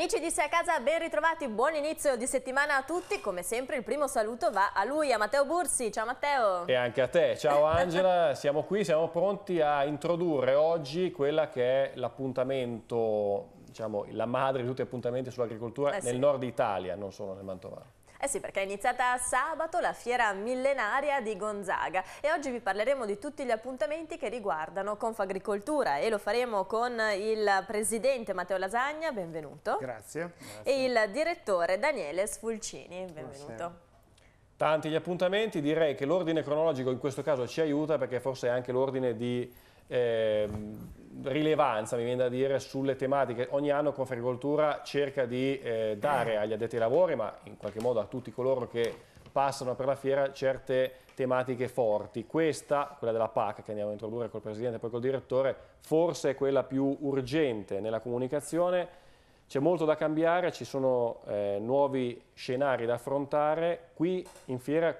Amici di Sei a Casa, ben ritrovati, buon inizio di settimana a tutti. Come sempre il primo saluto va a lui, a Matteo Bursi. Ciao Matteo! E anche a te. Ciao Angela, siamo qui, siamo pronti a introdurre oggi quella che è l'appuntamento, diciamo, la madre di tutti gli appuntamenti sull'agricoltura eh sì. nel nord Italia, non solo nel Mantovano. Eh sì, perché è iniziata sabato la fiera millenaria di Gonzaga e oggi vi parleremo di tutti gli appuntamenti che riguardano Confagricoltura e lo faremo con il presidente Matteo Lasagna, benvenuto. Grazie. grazie. E il direttore Daniele Sfulcini, benvenuto. Buonasera. Tanti gli appuntamenti, direi che l'ordine cronologico in questo caso ci aiuta perché forse è anche l'ordine di eh, rilevanza, mi viene da dire, sulle tematiche. Ogni anno Confagricoltura cerca di eh, dare agli addetti ai lavori, ma in qualche modo a tutti coloro che passano per la fiera, certe tematiche forti. Questa, quella della PAC che andiamo a introdurre col Presidente e poi col Direttore, forse è quella più urgente nella comunicazione. C'è molto da cambiare, ci sono eh, nuovi scenari da affrontare. Qui in fiera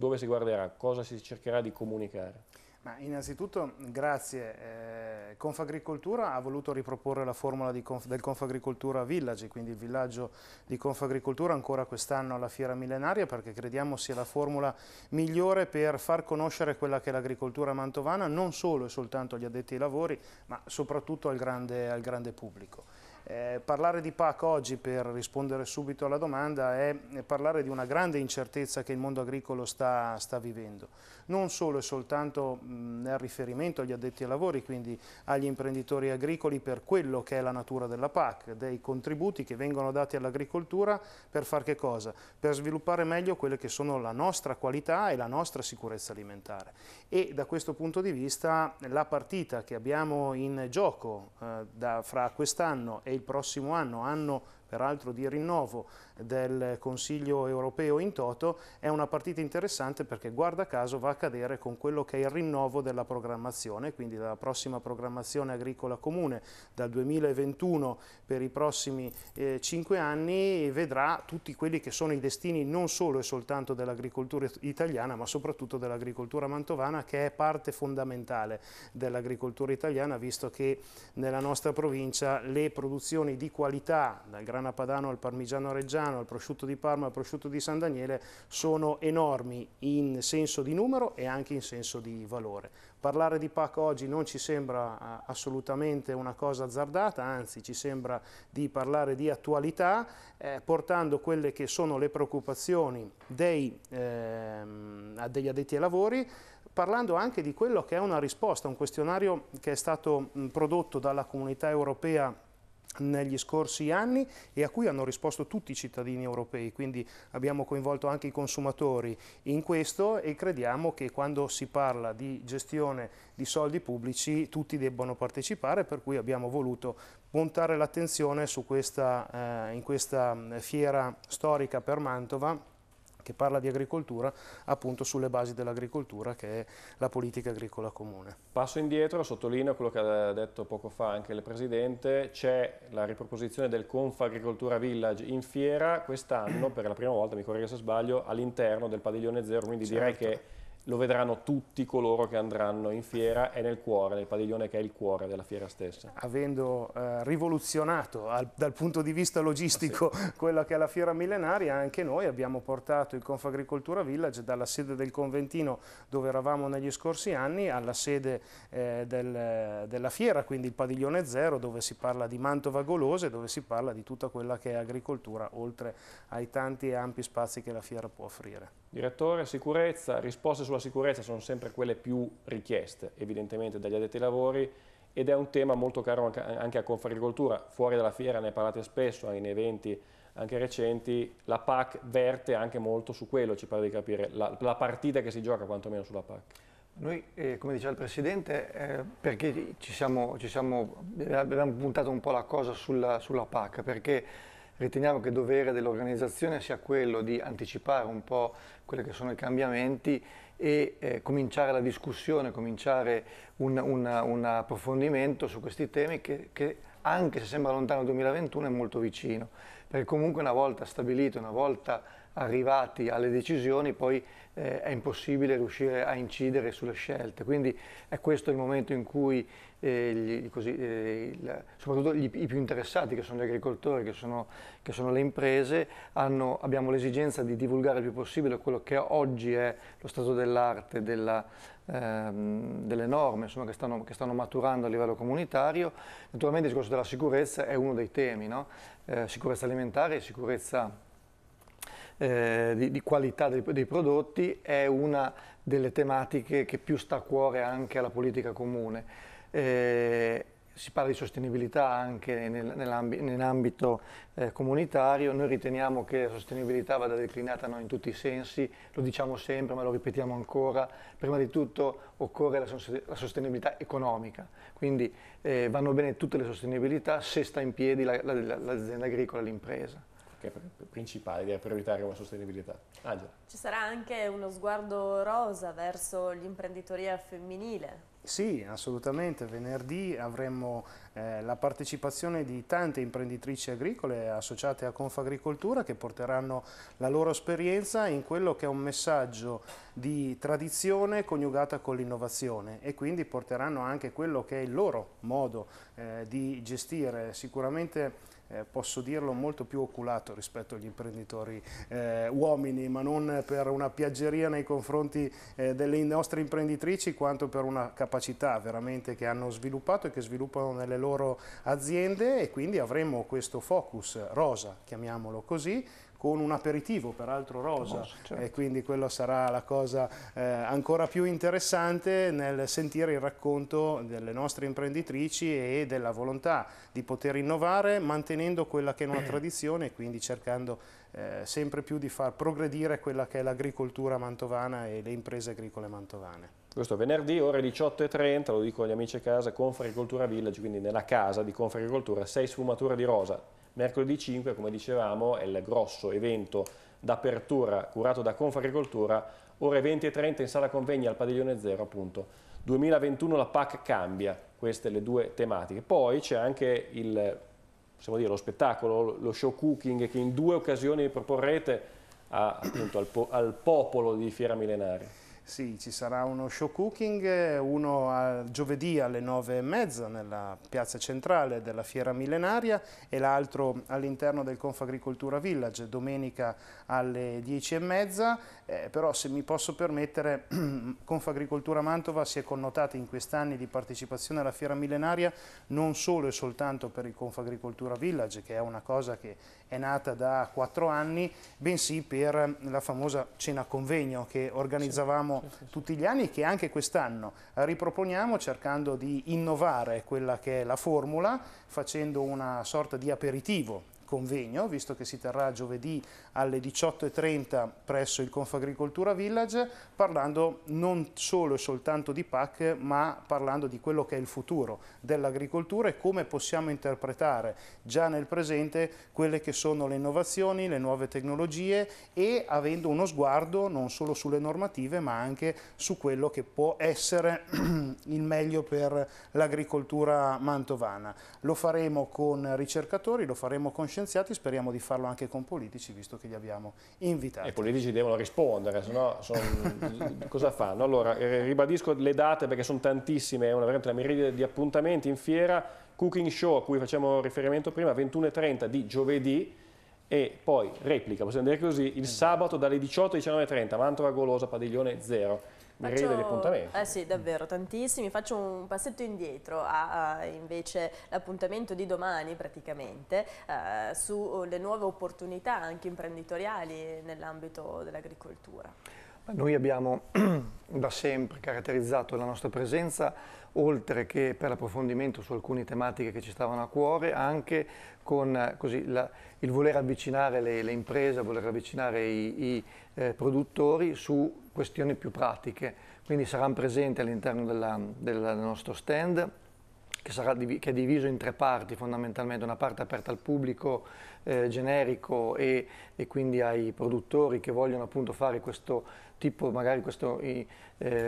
dove si guarderà, cosa si cercherà di comunicare? Ma innanzitutto grazie, eh, Confagricoltura ha voluto riproporre la formula Conf, del Confagricoltura Village, quindi il villaggio di Confagricoltura ancora quest'anno alla Fiera Millenaria perché crediamo sia la formula migliore per far conoscere quella che è l'agricoltura mantovana non solo e soltanto agli addetti ai lavori ma soprattutto al grande, al grande pubblico. Eh, parlare di PAC oggi, per rispondere subito alla domanda, è parlare di una grande incertezza che il mondo agricolo sta, sta vivendo. Non solo e soltanto mh, nel riferimento agli addetti ai lavori, quindi agli imprenditori agricoli per quello che è la natura della PAC, dei contributi che vengono dati all'agricoltura per far che cosa? Per sviluppare meglio quelle che sono la nostra qualità e la nostra sicurezza alimentare. E da questo punto di vista la partita che abbiamo in gioco eh, da, fra quest'anno e il il prossimo anno, anno peraltro di rinnovo del Consiglio europeo in toto, è una partita interessante perché guarda caso va a cadere con quello che è il rinnovo della programmazione, quindi dalla prossima programmazione agricola comune dal 2021 per i prossimi eh, 5 anni vedrà tutti quelli che sono i destini non solo e soltanto dell'agricoltura italiana ma soprattutto dell'agricoltura mantovana che è parte fondamentale dell'agricoltura italiana visto che nella nostra provincia le produzioni di qualità dal grande grana padano al parmigiano reggiano, al prosciutto di Parma, al prosciutto di San Daniele, sono enormi in senso di numero e anche in senso di valore. Parlare di PAC oggi non ci sembra eh, assolutamente una cosa azzardata, anzi ci sembra di parlare di attualità, eh, portando quelle che sono le preoccupazioni dei, ehm, degli addetti ai lavori, parlando anche di quello che è una risposta, un questionario che è stato prodotto dalla comunità europea negli scorsi anni e a cui hanno risposto tutti i cittadini europei, quindi abbiamo coinvolto anche i consumatori in questo e crediamo che quando si parla di gestione di soldi pubblici tutti debbano partecipare, per cui abbiamo voluto puntare l'attenzione eh, in questa fiera storica per Mantova che parla di agricoltura appunto sulle basi dell'agricoltura che è la politica agricola comune. Passo indietro, sottolineo quello che ha detto poco fa anche il Presidente, c'è la riproposizione del Conf Agricoltura Village in fiera quest'anno per la prima volta, mi correggo se sbaglio, all'interno del padiglione zero, quindi certo. direi che lo vedranno tutti coloro che andranno in fiera e nel cuore, nel padiglione che è il cuore della fiera stessa. Avendo eh, rivoluzionato al, dal punto di vista logistico sì. quella che è la fiera millenaria, anche noi abbiamo portato il Confagricoltura Village dalla sede del Conventino dove eravamo negli scorsi anni alla sede eh, del, della fiera, quindi il padiglione zero dove si parla di Mantova Golose, dove si parla di tutta quella che è agricoltura oltre ai tanti ampi spazi che la fiera può offrire. Direttore, sicurezza, risposte sulla sicurezza sono sempre quelle più richieste evidentemente dagli addetti ai lavori ed è un tema molto caro anche a Confagricoltura, fuori dalla fiera ne parlate spesso, in eventi anche recenti, la PAC verte anche molto su quello, ci pare di capire, la, la partita che si gioca quantomeno sulla PAC. Noi, eh, come diceva il Presidente, eh, perché ci siamo, ci siamo, abbiamo puntato un po' la cosa sulla, sulla PAC, perché riteniamo che il dovere dell'organizzazione sia quello di anticipare un po' quelli che sono i cambiamenti e eh, cominciare la discussione, cominciare un, una, un approfondimento su questi temi che, che anche se sembra lontano il 2021 è molto vicino, perché comunque una volta stabilito, una volta arrivati alle decisioni poi eh, è impossibile riuscire a incidere sulle scelte. Quindi è questo il momento in cui eh, gli, così, eh, la, soprattutto gli, i più interessati, che sono gli agricoltori, che sono, che sono le imprese, hanno, abbiamo l'esigenza di divulgare il più possibile quello che oggi è lo stato dell'arte, della, ehm, delle norme insomma, che, stanno, che, stanno, maturando a livello comunitario. Naturalmente il discorso della sicurezza è uno dei temi, no? Eh, sicurezza alimentare e sicurezza eh, di, di, qualità dei, dei, prodotti è una delle tematiche che più sta a cuore anche alla politica comune. Eh, si parla di sostenibilità anche nell'ambito eh, comunitario, noi riteniamo che la sostenibilità vada declinata non in tutti i sensi, lo diciamo sempre ma lo ripetiamo ancora, prima di tutto occorre la, sostenibilità economica, quindi eh, vanno bene tutte le sostenibilità se sta in piedi l'azienda agricola, l'impresa che è principale, che è prioritaria la sostenibilità. Angela. Ci sarà anche uno sguardo rosa verso l'imprenditoria femminile? Sì, assolutamente. Venerdì avremo eh, la partecipazione di tante imprenditrici agricole associate a Confagricoltura che porteranno la loro esperienza in quello che è un messaggio di tradizione coniugata con l'innovazione e quindi porteranno anche quello che è il loro modo eh, di gestire sicuramente eh, posso dirlo, molto più oculato rispetto agli imprenditori eh, uomini, ma non per una piaggeria nei confronti eh, delle nostre imprenditrici, quanto per una capacità veramente che hanno sviluppato e che sviluppano nelle loro aziende e quindi avremo questo focus rosa, chiamiamolo così, con un aperitivo, peraltro rosa, certo. e quindi quella sarà la cosa eh, ancora più interessante nel sentire il racconto delle nostre imprenditrici e della volontà di poter innovare mantenendo quella che è una tradizione e quindi cercando eh, sempre più di far progredire quella che è l'agricoltura mantovana e le imprese agricole mantovane. Questo venerdì ore 18.30, lo dico agli amici a casa, Confagricoltura Village, quindi nella casa di Confagricoltura, sei sfumature di rosa Mercoledì 5, come dicevamo, è il grosso evento d'apertura curato da Confagricoltura, ore 20 e 30 in sala convegni al padiglione zero appunto. 2021 la PAC cambia, queste le due tematiche. Poi c'è anche il, dire, lo spettacolo, lo show cooking che in due occasioni proporrete a, appunto, al, po al popolo di Fiera Millenaria. Sì, ci sarà uno show cooking, uno a giovedì alle 9 e mezza nella piazza centrale della Fiera Millenaria e l'altro all'interno del Confagricoltura Village, domenica alle 10 e mezza, eh, però se mi posso permettere Confagricoltura Mantova si è connotata in questi anni di partecipazione alla Fiera Millenaria non solo e soltanto per il Confagricoltura Village, che è una cosa che è nata da quattro anni, bensì per la famosa cena convegno che organizzavamo tutti gli anni e che anche quest'anno riproponiamo cercando di innovare quella che è la formula facendo una sorta di aperitivo convegno, visto che si terrà giovedì alle 18.30 presso il Confagricoltura Village, parlando non solo e soltanto di PAC, ma parlando di quello che è il futuro dell'agricoltura e come possiamo interpretare già nel presente quelle che sono le innovazioni, le nuove tecnologie e avendo uno sguardo non solo sulle normative, ma anche su quello che può essere il meglio per l'agricoltura mantovana. Lo faremo con ricercatori, lo faremo con scienziati, scienziati, speriamo di farlo anche con politici, visto che li abbiamo invitati. E i politici devono rispondere, sennò sono, cosa fanno? Allora, eh, ribadisco le date perché sono tantissime, è una, veramente miriade di appuntamenti in fiera, cooking show a cui facciamo riferimento prima, 21.30 di giovedì, e poi replica, possiamo dire così, il sabato dalle 18 alle 19.30, Mantova Golosa, padiglione 0. Faccio, degli appuntamenti. Eh sì, davvero, tantissimi. Faccio un passetto indietro a, a invece l'appuntamento di domani praticamente eh, sulle uh, nuove opportunità anche imprenditoriali nell'ambito dell'agricoltura. Noi abbiamo da sempre caratterizzato la nostra presenza, oltre che per l'approfondimento su alcune tematiche che ci stavano a cuore, anche con eh, così, la, il voler avvicinare le, le imprese, voler avvicinare i, i eh, produttori su questioni più pratiche, quindi saranno presenti all'interno del nostro stand che, sarà, che, è diviso in tre parti fondamentalmente, una parte aperta al pubblico eh, generico e, e, quindi ai produttori che vogliono appunto fare questo tipo magari questo eh,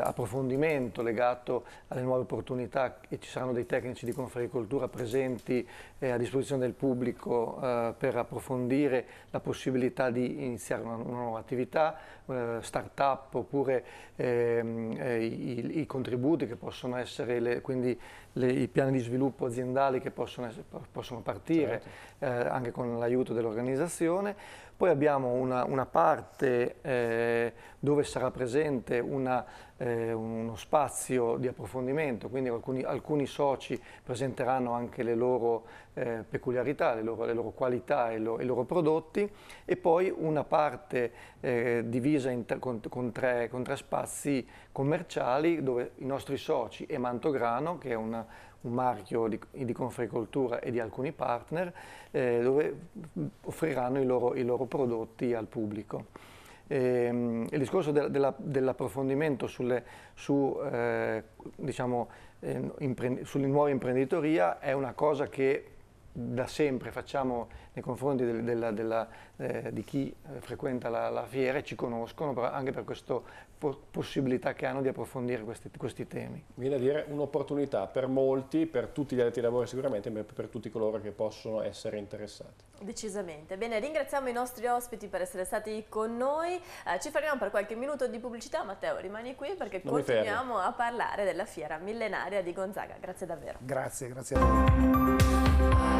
approfondimento legato alle nuove opportunità e ci saranno dei tecnici di Confagricoltura presenti eh, a disposizione del pubblico eh, per approfondire la possibilità di iniziare una, una nuova attività, eh, start-up oppure ehm, eh, i, i, contributi che possono essere, le, quindi le, i piani di sviluppo aziendali che possono, essere, possono partire certo. Eh, anche con l'aiuto dell'organizzazione poi abbiamo una, una parte eh, dove sarà presente una, eh, uno spazio di approfondimento, quindi alcuni, alcuni soci presenteranno anche le loro eh, peculiarità, le loro, le loro qualità e, lo, i loro prodotti e poi una parte eh, divisa te, con, con, tre, con tre spazi commerciali dove i nostri soci e Mantograno, che è una un marchio di, di Confricoltura e di alcuni partner eh, dove offriranno i loro, i loro prodotti al pubblico. Eh, il discorso de, de, dell'approfondimento sulle, su, eh, diciamo, eh, sull'imprenditori, sull'innuova imprenditoria è una cosa che da sempre facciamo nei confronti del, della, della, eh, di chi eh, frequenta la, la, fiera e ci conoscono anche per questa po possibilità che hanno di approfondire questi, questi temi. Viene a dire un'opportunità per molti, per tutti gli altri lavori sicuramente, ma per tutti coloro che possono essere interessati. Decisamente. Bene, ringraziamo i nostri ospiti per essere stati con noi. Eh, ci fermiamo per qualche minuto di pubblicità. Matteo, rimani qui perché non continuiamo a parlare della fiera millenaria di Gonzaga. Grazie davvero. Grazie, grazie a voi.